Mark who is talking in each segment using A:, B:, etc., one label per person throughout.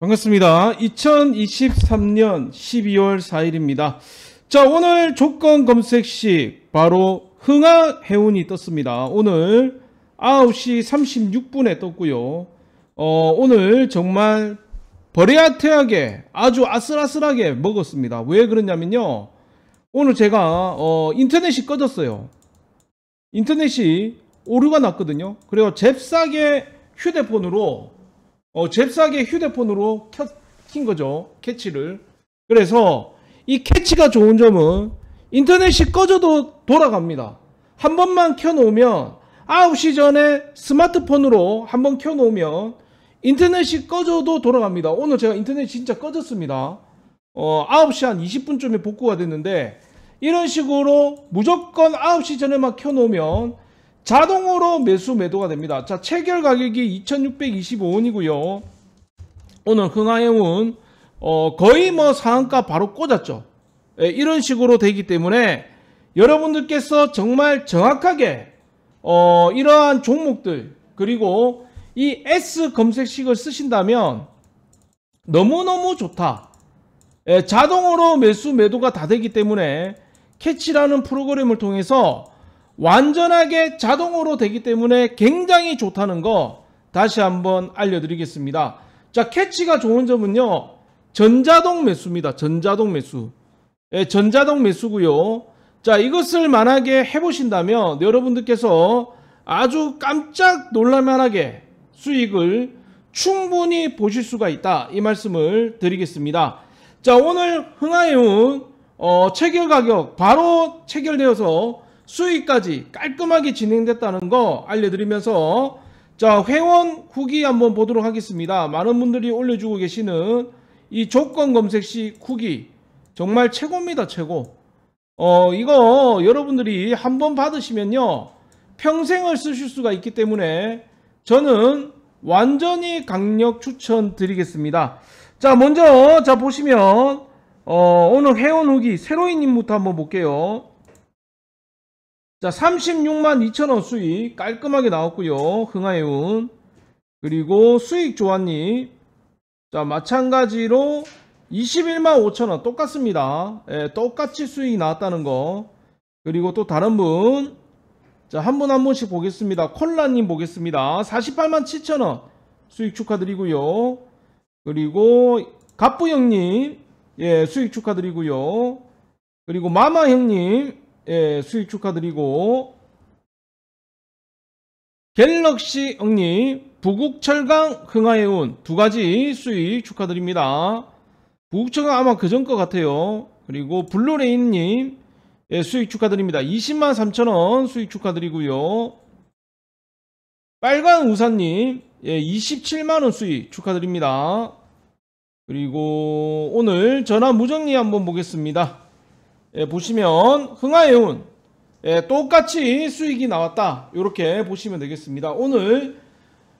A: 반갑습니다. 2023년 12월 4일입니다. 자, 오늘 조건 검색시 바로 흥학 해운이 떴습니다. 오늘 9시 36분에 떴고요. 어, 오늘 정말 버레아트하게 아주 아슬아슬하게 먹었습니다. 왜 그러냐면요. 오늘 제가 어, 인터넷이 꺼졌어요. 인터넷이 오류가 났거든요. 그리고 잽싸게 휴대폰으로 어, 잽싸게 휴대폰으로 켜, 킨 거죠. 캐치를. 그래서 이 캐치가 좋은 점은 인터넷이 꺼져도 돌아갑니다. 한 번만 켜놓으면 9시 전에 스마트폰으로 한 번 켜놓으면 인터넷이 꺼져도 돌아갑니다. 오늘 제가 인터넷 진짜 꺼졌습니다. 어, 9시 한 20분쯤에 복구가 됐는데 이런 식으로 무조건 9시 전에만 켜놓으면 자동으로 매수 매도가 됩니다. 자, 체결 가격이 2,625원이고요. 오늘 흥하해운 어, 거의 뭐 상한가 바로 꽂았죠. 예, 이런 식으로 되기 때문에 여러분들께서 정말 정확하게 어, 이러한 종목들 그리고 이 S 검색식을 쓰신다면 너무너무 좋다. 예, 자동으로 매수 매도가 다 되기 때문에 캐치라는 프로그램을 통해서 완전하게 자동으로 되기 때문에 굉장히 좋다는 거 다시 한번 알려드리겠습니다. 자 캐치가 좋은 점은요. 전자동 매수입니다. 전자동 매수. 예, 전자동 매수고요. 자 이것을 만약에 해보신다면 여러분들께서 아주 깜짝 놀랄만하게 수익을 충분히 보실 수가 있다 이 말씀을 드리겠습니다. 자 오늘 흥하해운 어, 체결 가격 바로 체결되어서 수익까지 깔끔하게 진행됐다는 거 알려드리면서 자 회원 후기 한번 보도록 하겠습니다. 많은 분들이 올려주고 계시는 이 조건 검색시 후기 정말 최고입니다. 최고 어 이거 여러분들이 한번 받으시면요 평생을 쓰실 수가 있기 때문에 저는 완전히 강력 추천드리겠습니다. 자 먼저 자 보시면 어, 오늘 회원 후기 새로인 님부터 한번 볼게요. 자 36만 2천원 수익 깔끔하게 나왔고요 흥하해운 그리고 수익조합님 자 마찬가지로 21만 5천원 똑같습니다 예, 똑같이 수익 이 나왔다는 거 그리고 또 다른 분 자, 한 분 한 분씩 보겠습니다. 콜라님 보겠습니다. 48만 7천원 수익 축하드리고요. 그리고 갑부 형님, 예, 수익 축하드리고요. 그리고 마마 형님, 예, 수익 축하드리고 갤럭시 응리 부국철강 흥하해운 두 가지 수익 축하드립니다. 부국철강 아마 그전 것 같아요. 그리고 블루레인님 예, 수익 축하드립니다. 20만 3천원 수익 축하드리고요. 빨간 우산님 예, 27만원 수익 축하드립니다. 그리고 오늘 전화 무정리 한번 보겠습니다. 예, 보시면 흥하예운 예, 똑같이 수익이 나왔다. 이렇게 보시면 되겠습니다. 오늘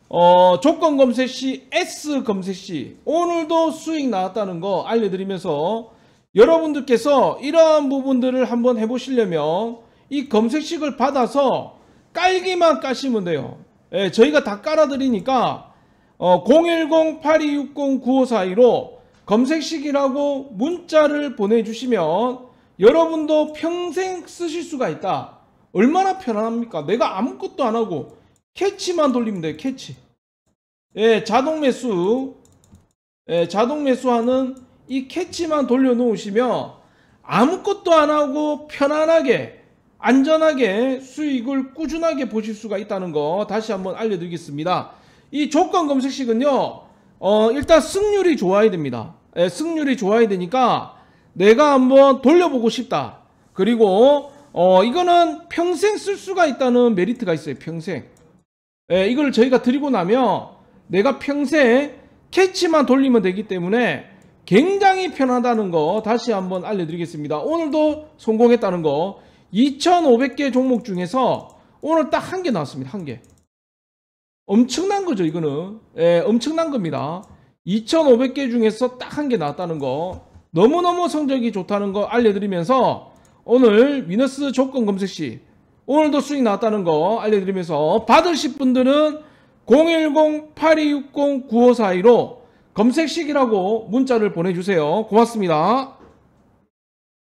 A: 어, 조건 검색 시 S 검색 시 오늘도 수익 나왔다는 거 알려드리면서 여러분들께서 이러한 부분들을 한번 해보시려면 이 검색식을 받아서 깔기만 까시면 돼요. 예, 저희가 다 깔아드리니까 어, 010-8260-9542로 검색식이라고 문자를 보내주시면 여러분도 평생 쓰실 수가 있다. 얼마나 편안합니까? 내가 아무것도 안 하고 캐치만 돌리면 돼 캐치. 예, 자동 매수. 예, 자동 매수하는 이 캐치만 돌려 놓으시면 아무것도 안 하고 편안하게 안전하게 수익을 꾸준하게 보실 수가 있다는 거 다시 한번 알려드리겠습니다. 이 조건 검색식은요. 어, 일단 승률이 좋아야 됩니다. 예, 승률이 좋아야 되니까 내가 한번 돌려보고 싶다. 그리고 어 이거는 평생 쓸 수가 있다는 메리트가 있어요. 평생. 예, 이걸 저희가 드리고 나면 내가 평생 캐치만 돌리면 되기 때문에 굉장히 편하다는 거 다시 한번 알려드리겠습니다. 오늘도 성공했다는 거 2,500개 종목 중에서 오늘 딱 한 개 나왔습니다. 한 개. 엄청난 거죠 이거는. 예, 엄청난 겁니다. 2,500개 중에서 딱 한 개 나왔다는 거. 너무너무 성적이 좋다는 거 알려드리면서 오늘 위너스 조건 검색 시 오늘도 수익 나왔다는 거 알려드리면서 받으실 분들은 010-8260-9542로 검색식이라고 문자를 보내주세요. 고맙습니다.